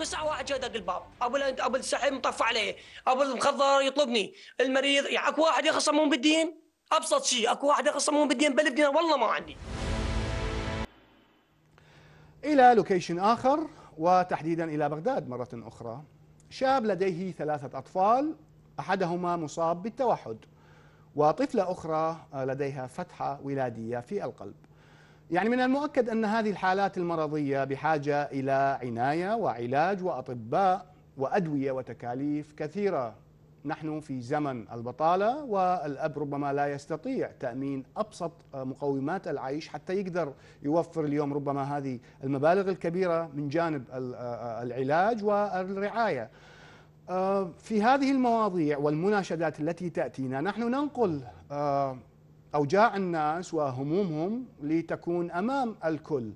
بس واحد جاي دق الباب ابو ابو السحيم مطف عليه ابو المخضر يطلبني المريض يعني اكو واحد يخصمون بالدين ابسط شيء اكو واحد يخصمون بالدين بلف دينار والله ما عندي الى لوكيشن اخر وتحديدا الى بغداد مره اخرى شاب لديه ثلاثه اطفال احدهما مصاب بالتوحد وطفله اخرى آه، لديها فتحه ولاديه في القلب يعني من المؤكد أن هذه الحالات المرضية بحاجة إلى عناية وعلاج وأطباء وأدوية وتكاليف كثيرة نحن في زمن البطالة والأب ربما لا يستطيع تأمين أبسط مقومات العيش حتى يقدر يوفر اليوم ربما هذه المبالغ الكبيرة من جانب آه، العلاج والرعاية آه، في هذه المواضيع والمناشدات التي تأتينا نحن ننقل آه، أوجاع الناس وهمومهم لتكون أمام الكل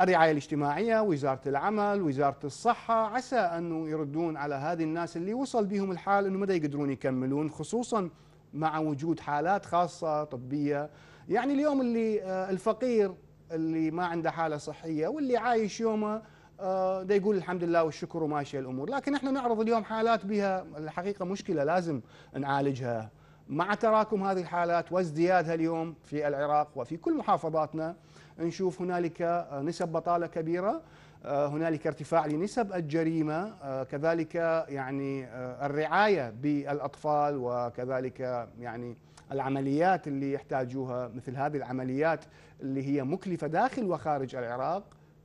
الرعاية الاجتماعية وزارة العمل وزارة الصحة عسى أنه يردون على هذه الناس اللي وصل بهم الحال أنه مدى يقدرون يكملون خصوصا مع وجود حالات خاصة طبية يعني اليوم اللي آه، الفقير اللي ما عنده حالة صحية واللي عايش يومه ده آه، يقول الحمد لله والشكر وماشية الأمور لكن احنا نعرض اليوم حالات بها الحقيقة مشكلة لازم نعالجها مع تراكم هذه الحالات وازديادها اليوم في العراق وفي كل محافظاتنا نشوف هنالك آه، نسب بطاله كبيره آه، هنالك ارتفاع لنسب الجريمه آه، كذلك يعني الرعايه بالاطفال وكذلك يعني العمليات اللي يحتاجوها مثل هذه العمليات اللي هي مكلفه داخل وخارج العراق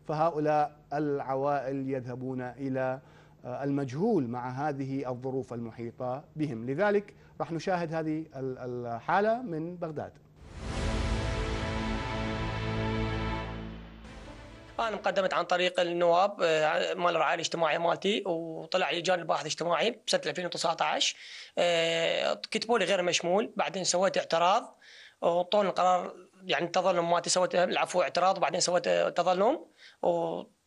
فهؤلاء العوائل يذهبون الى آه، المجهول مع هذه الظروف المحيطة بهم لذلك راح نشاهد هذه الحالة من بغداد انا مقدمت عن طريق النواب آه، مال الرعايه الاجتماعيه مالتي وطلع لي الباحث الاجتماعي بسنه 2019 آه، كتبوا لي غير مشمول بعدين سويت اعتراض وطول القرار يعني تظلم مالتي سويت العفو اعتراض وبعدين سويت تظلم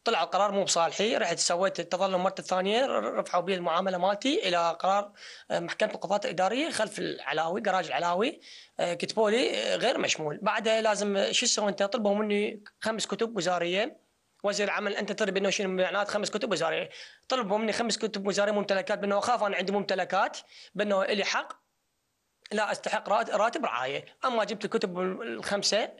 طلع القرار مو بصالحي رحت سويت التظلم مره ثانيه رفعوا بي المعامله مالتي الى قرار آه، محكمه القضاءات الاداريه خلف العلاوي جراج العلاوي آه، كتبوا لي آه، غير مشمول بعدها لازم شو تسوي انت طلبوا مني خمس كتب وزاريه وزير العمل انت تدري انه شنو معنات خمس كتب وزاريه طلبوا مني خمس كتب وزاريه ممتلكات بانه اخاف انا عندي ممتلكات بانه الي حق لا استحق راتب رعايه، اما جبت الكتب الخمسه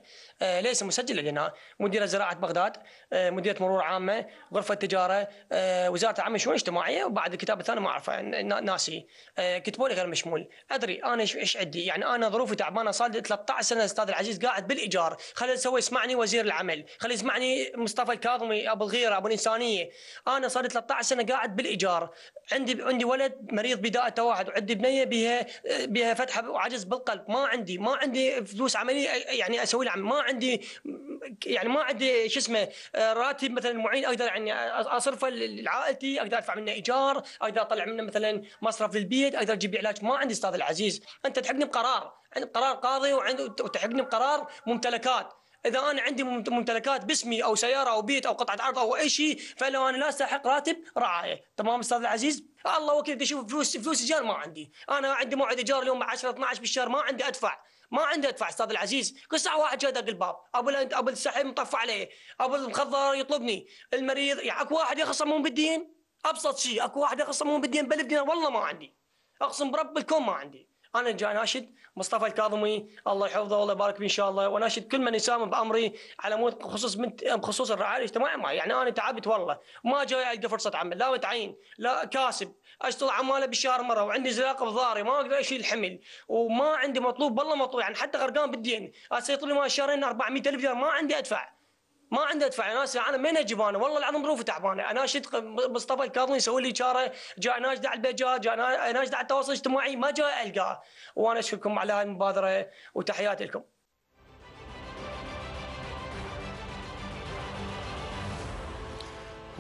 آه، ليس مسجله لنا، مدير زراعه بغداد، آه، مدير مرور عامه، غرفه تجاره، آه، وزاره العمل والشؤون الاجتماعيه وبعد الكتاب الثاني ما اعرفه ناسي، كتبوا لي غير مشمول، ادري انا ايش عندي؟ يعني انا ظروفي تعبانه صار لي 13 سنه استاذ العزيز قاعد بالايجار، خلي اسوي اسمعني وزير العمل، خلي اسمعني مصطفى الكاظمي ابو الغيره ابو الانسانيه، انا صار لي 13 سنه قاعد بالايجار، عندي عندي ولد مريض بداءة توحد وعندي بنيه بها بها فتح وحب وعجز بالقلب ما عندي ما عندي فلوس عمليه يعني اسوي لها ما عندي يعني ما عندي شو اسمه راتب مثلا معين اقدر يعني اصرفه لعائلتي اقدر ادفع منه ايجار اقدر اطلع منه مثلا مصرف للبيت اقدر اجيب علاج ما عندي استاذ العزيز انت تحقني بقرار عندي قرار قاضي وعنده وتحقني بقرار ممتلكات اذا انا عندي ممتلكات باسمي او سياره او بيت او قطعه ارض او اي شيء فلو انا لا استحق راتب رعايه تمام استاذ العزيز الله وكيل تشوف فلوس فلوس ايجار ما عندي انا عندي موعد ايجار اليوم 10 12 بالشهر ما عندي ادفع ما عندي ادفع استاذ العزيز كل ساعه واحد جاي دق الباب ابو ابو السحي مطفى عليه ابو المخضر يطلبني المريض يعني اكو واحد يخصم مو بالدين ابسط شيء اكو واحد يخصم مو بالدين بلدنا دينار والله ما عندي اقسم برب الكون ما عندي انا جاي اناشد مصطفى الكاظمي الله يحفظه والله يبارك فيه ان شاء الله واناشد كل من يساهم بامري على مود خصوص من بخصوص الرعايه الاجتماعيه معي يعني انا تعبت والله ما جاي القى فرصه عمل لا متعين لا كاسب اشتغل عماله بالشهر مره وعندي زلاقه بظهري ما اقدر اشيل الحمل وما عندي مطلوب والله مطلوب يعني حتى غرقان بالدين اسيطر لي ما شهرين 400000 دينار ما عندي ادفع ما عنده ادفع ناس انا من اجيب انا والله العظيم ظروفي تعبانه انا شد مصطفى الكاظمي يسوي لي اشاره جاء ناجد على البجار جاء ناجد على التواصل الاجتماعي ما جاء القاه وانا اشكركم على هاي المبادره وتحياتي لكم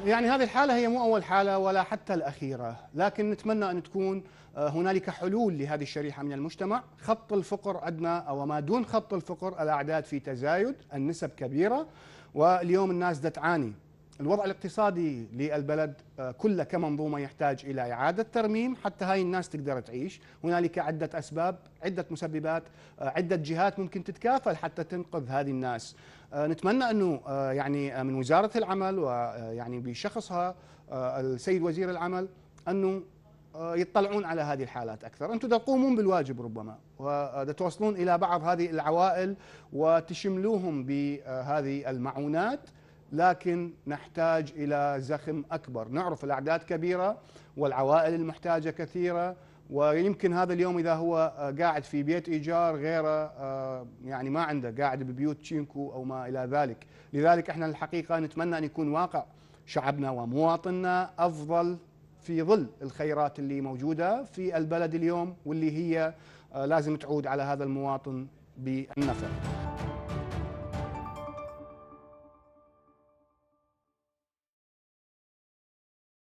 يعني هذه الحالة هي مو أول حالة ولا حتى الأخيرة لكن نتمنى أن تكون آه، هنالك حلول لهذه الشريحة من المجتمع خط الفقر أدنى أو ما دون خط الفقر الأعداد في تزايد النسب كبيرة واليوم الناس تعاني الوضع الاقتصادي للبلد آه، كله كمنظومة يحتاج إلى إعادة ترميم حتى هاي الناس تقدر تعيش هنالك عدة أسباب عدة مسببات آه، عدة جهات ممكن تتكافل حتى تنقذ هذه الناس آه، نتمنى أنه يعني من وزارة العمل ويعني بشخصها السيد وزير العمل أنه يطلعون على هذه الحالات اكثر، انتم تقومون بالواجب ربما وتوصلون الى بعض هذه العوائل وتشملوهم بهذه المعونات لكن نحتاج الى زخم اكبر، نعرف الاعداد كبيره والعوائل المحتاجه كثيره ويمكن هذا اليوم اذا هو آه، قاعد في بيت ايجار غيره آه، يعني ما عنده قاعد ببيوت تشينكو او ما الى ذلك، لذلك احنا الحقيقه نتمنى ان يكون واقع شعبنا ومواطننا افضل في ظل الخيرات اللي موجوده في البلد اليوم واللي هي آه، لازم تعود على هذا المواطن بالنفع.